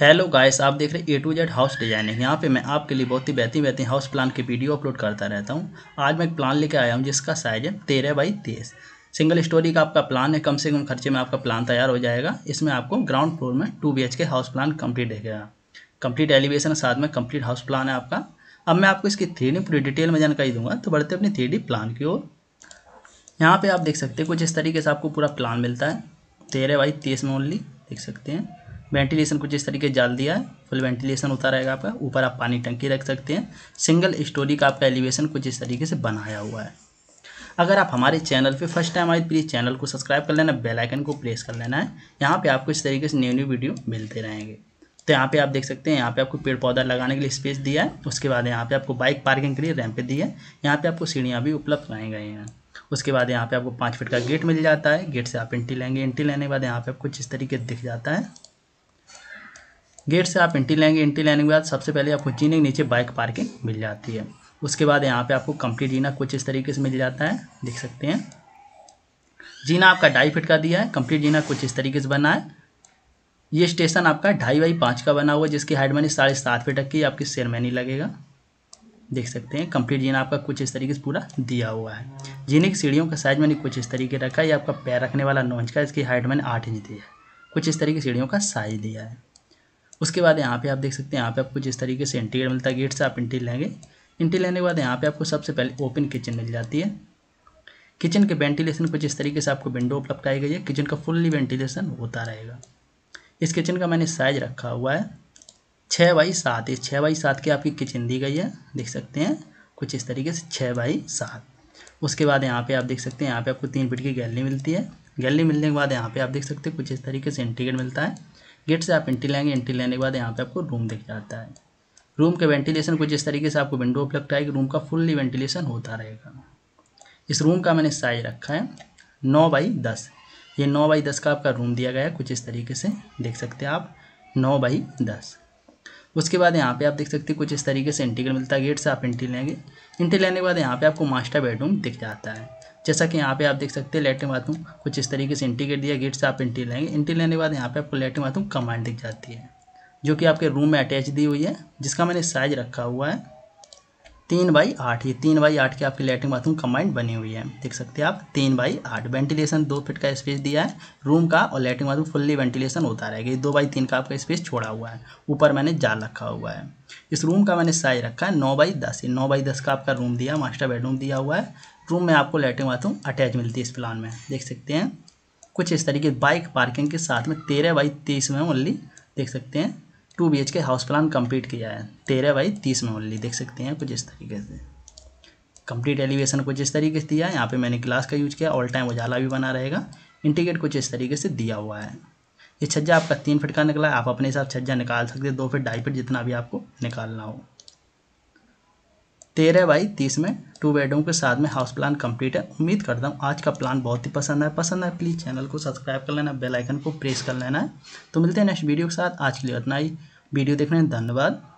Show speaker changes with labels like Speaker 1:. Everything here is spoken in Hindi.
Speaker 1: हेलो गाइस आप देख रहे हैं A to Z house designing यहाँ पे मैं आपके लिए बहुत ही बेहतरीन बेहतरीन हाउस प्लान की वीडियो अपलोड करता रहता हूँ आज मैं एक प्लान लेके आया हूँ जिसका साइज है तेरह बाई तेईस सिंगल स्टोरी का आपका प्लान है कम से कम खर्चे में आपका प्लान तैयार हो जाएगा इसमें आपको ग्राउंड फ्लोर में two B K house plan complete देखेगा कम्प्लीट एलिवेशन साथ में कम्प्लीट हाउस प्लान है आपका अब मैं आपको इसकी थ्री पूरी डिटेल में जानकारी दूंगा तो बढ़ते अपनी थ्री प्लान की ओर यहाँ पर आप देख सकते हैं कुछ इस तरीके से आपको पूरा प्लान मिलता है तेरह बाई तेईस में ओनली देख सकते हैं वेंटिलेशन कुछ इस तरीके जाल दिया है फुल वेंटिलेशन होता रहेगा आपका ऊपर आप पानी टंकी रख सकते हैं सिंगल स्टोरी का आपका एलिवेशन कुछ इस तरीके से बनाया हुआ है अगर आप हमारे चैनल पे फर्स्ट टाइम आए तो प्लीज़ चैनल को सब्सक्राइब कर लेना बेल आइकन को प्रेस कर लेना है यहाँ पे आपको इस तरीके से न्यू न्यू वीडियो मिलते रहेंगे तो यहाँ पे आप देख सकते हैं यहाँ पे आपको पेड़ पौधा लगाने के लिए स्पेस दिया है उसके बाद यहाँ पे आपको बाइक पार्किंग के लिए रैंप दी है यहाँ पर आपको सीढ़ियाँ भी उपलब्ध कराई गई हैं उसके बाद यहाँ पर आपको पाँच फिट का गेट मिल जाता है गेट से आप एंट्री लेंगे एंट्री लेने के बाद यहाँ पर आपको जिस तरीके दिख जाता है गेट से आप एंट्री लेंगे एंट्री लेने के बाद सबसे पहले आपको जीने के नीचे बाइक पार्किंग मिल जाती है उसके बाद यहाँ पे आपको कंप्लीट जीना कुछ इस तरीके से मिल जाता है देख सकते हैं जीना आपका ढाई फिट का दिया है कंप्लीट जीना कुछ इस तरीके से बना है ये स्टेशन आपका ढाई बाई पाँच का बना हुआ है जिसकी हाइट मैंने साढ़े सात फिट रखी है आपकी सेरमैनी लगेगा देख सकते हैं कंप्लीट जीना आपका कुछ इस तरीके से पूरा दिया हुआ है जीने की सीढ़ियों का साइज मैंने कुछ इस तरीके रखा है ये आपका पैर रखने वाला नौ इंच का इसकी हाइट मैंने आठ इंच दी है कुछ इस तरीके सीढ़ियों का साइज दिया है उसके बाद यहाँ पे आप देख सकते हैं यहाँ पे आपको जिस तरीके से इंटीरियर मिलता है गेट से आप एंट्री लेंगे एंट्री लेने के बाद यहाँ पे आपको सबसे पहले ओपन किचन मिल जाती है किचन के वेंटिलेशन कुछ इस तरीके से आपको विंडो उपलब्ध कराई गई है किचन का फुल्ली वेंटिलेशन होता रहेगा इस किचन का मैंने साइज रखा हुआ है छः बाई सात इस छः बाई सात की आपकी किचन दी गई है देख सकते हैं कुछ इस तरीके से छः बाई सात उसके बाद यहाँ पे आप देख सकते हैं यहाँ पे आपको तीन फीट की गैलरी मिलती है गैलरी मिलने के बाद यहाँ पे आप देख सकते हैं कुछ इस तरीके से गेट मिलता है गेट से आप एंट्री लेंगे एंट्री लेने के बाद यहाँ पे आपको रूम दिख जाता है रूम के वेंटिलेशन कुछ इस तरीके से आपको विंडो उपलब्ध आएगी रूम का फुल्ली वेंटिलेशन होता रहेगा इस रूम का मैंने साइज रखा है नौ बाई दस ये नौ बाई दस का आपका रूम दिया गया है कुछ इस तरीके से देख सकते हैं आप नौ बाई दस उसके बाद यहाँ पे आप देख सकते हैं कुछ इस तरीके से इंटीग्रल मिलता है गेट से आप इंटी लेंगे इंटी लेने के बाद यहाँ पे आपको मास्टर बेडरूम दिख जाता है जैसा कि यहाँ पे आप देख सकते हैं लेटिन बाथरूम कुछ इस तरीके से इंटीग्रेट गेट दिया गेट से आप इंटी लेंगे इंटी लेने के बाद यहाँ पे आपको लेटरिन बाथरूम कमांड दिख जाती है जो कि आपके रूम में अटैच दी हुई है जिसका मैंने साइज रखा हुआ है तीन बाई आठ ये तीन बाई आठ के आपके लेटरिन बाथरूम कंबाइंड बनी हुई है देख सकते हैं आप तीन बाई आठ वेंटिलेशन दो फिट का स्पेस दिया है रूम का और लेटरिन बाथरूम फुल्ली वेंटिलेशन होता रहेगा ये दो बाई तीन का आपका स्पेस छोड़ा हुआ है ऊपर मैंने जाल रखा हुआ है इस रूम का मैंने साइज रखा है नौ बाई दस ये नौ बाई दस का आपका रूम दिया मास्टर बेडरूम दिया हुआ है रूम में आपको लेटरिन बाथरूम अटैच मिलती है इस प्लान में देख सकते हैं कुछ इस तरीके बाइक पार्किंग के साथ में तेरह बाई तीस में ओनली देख सकते हैं two B K house plan complete किया है तेरह बाई तीस में ओनली देख सकते हैं कुछ इस तरीके से कंप्लीट एलिवेशन कुछ इस तरीके से दिया है यहाँ पे मैंने क्लास का यूज़ किया ऑल टाइम उजाला भी बना रहेगा इंटीग्रेट कुछ इस तरीके से दिया हुआ है ये छज्जा आपका तीन फिट का निकला है आप अपने हिसाब छज्जा निकाल सकते हैं दो फिट ढाई फिट जितना भी आपको निकालना हो तेरह बाई तीस में टू बेडरूम के साथ में हाउस प्लान कंप्लीट है उम्मीद करता हूँ आज का प्लान बहुत ही पसंद है पसंद है प्लीज़ चैनल को सब्सक्राइब कर लेना बेल आइकन को प्रेस कर लेना है तो मिलते हैं नेक्स्ट वीडियो के साथ आज के लिए इतना ही वीडियो देखने धन्यवाद